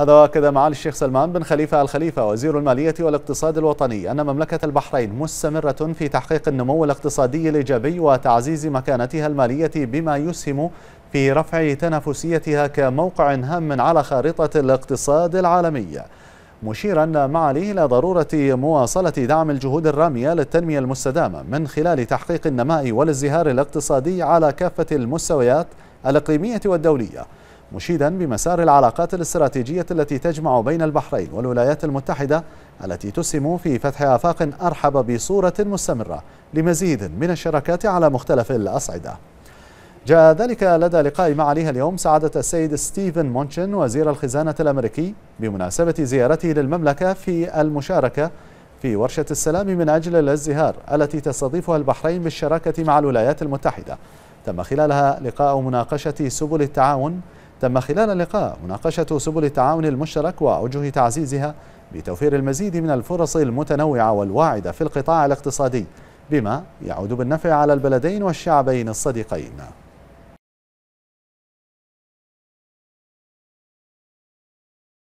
هذا وكذا معالي الشيخ سلمان بن خليفة الخليفة وزير المالية والاقتصاد الوطني أن مملكة البحرين مستمرة في تحقيق النمو الاقتصادي الإيجابي وتعزيز مكانتها المالية بما يسهم في رفع تنافسيتها كموقع هام على خارطة الاقتصاد العالمية مشيرا معاليه إلى ضرورة مواصلة دعم الجهود الرامية للتنمية المستدامة من خلال تحقيق النماء والازدهار الاقتصادي على كافة المستويات الإقليمية والدولية مشيدا بمسار العلاقات الاستراتيجية التي تجمع بين البحرين والولايات المتحدة التي تسهم في فتح آفاق أرحب بصورة مستمرة لمزيد من الشراكات على مختلف الأصعدة جاء ذلك لدى لقاء مع عليها اليوم سعادة السيد ستيفن مونشن وزير الخزانة الأمريكي بمناسبة زيارته للمملكة في المشاركة في ورشة السلام من أجل الازدهار التي تستضيفها البحرين بالشراكة مع الولايات المتحدة تم خلالها لقاء مناقشة سبل التعاون تم خلال اللقاء مناقشة سبل التعاون المشترك وأوجه تعزيزها بتوفير المزيد من الفرص المتنوعة والواعدة في القطاع الاقتصادي بما يعود بالنفع على البلدين والشعبين الصديقين